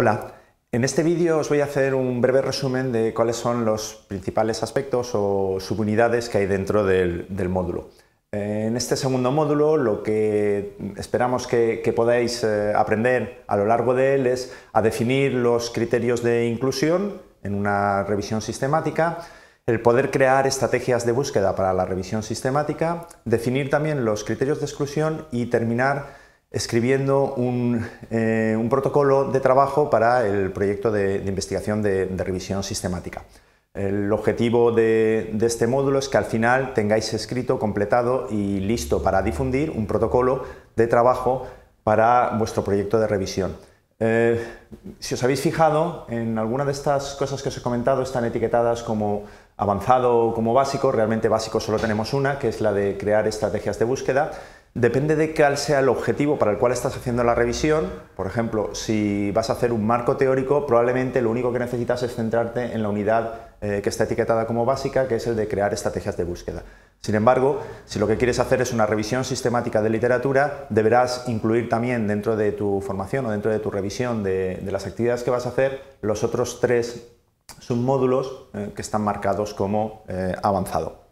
Hola, en este vídeo os voy a hacer un breve resumen de cuáles son los principales aspectos o subunidades que hay dentro del, módulo. En este segundo módulo lo que esperamos que, que podáis eh, aprender a lo largo de él es a definir los criterios de inclusión en una revisión sistemática, el poder crear estrategias de búsqueda para la revisión sistemática, definir también los criterios de exclusión y terminar escribiendo eh, un, protocolo de trabajo para el proyecto de, investigación de, revisión sistemática. El objetivo de, este módulo es que al final tengáis escrito, completado y listo para difundir un protocolo de trabajo para vuestro proyecto de revisión. Eh, si os habéis fijado, en alguna de estas cosas que os he comentado están etiquetadas como avanzado o como básico. Realmente básico solo tenemos una, que es la de crear estrategias de búsqueda. Depende de cuál sea el objetivo para el cual estás haciendo la revisión. Por ejemplo, si vas a hacer un marco teórico, probablemente lo único que necesitas es centrarte en la unidad eh, que está etiquetada como básica, que es el de crear estrategias de búsqueda. Sin embargo, si lo que quieres hacer es una revisión sistemática de literatura, deberás incluir también dentro de tu formación o dentro de tu revisión de, las actividades que vas a hacer los otros tres submódulos eh, que están marcados como eh, avanzado.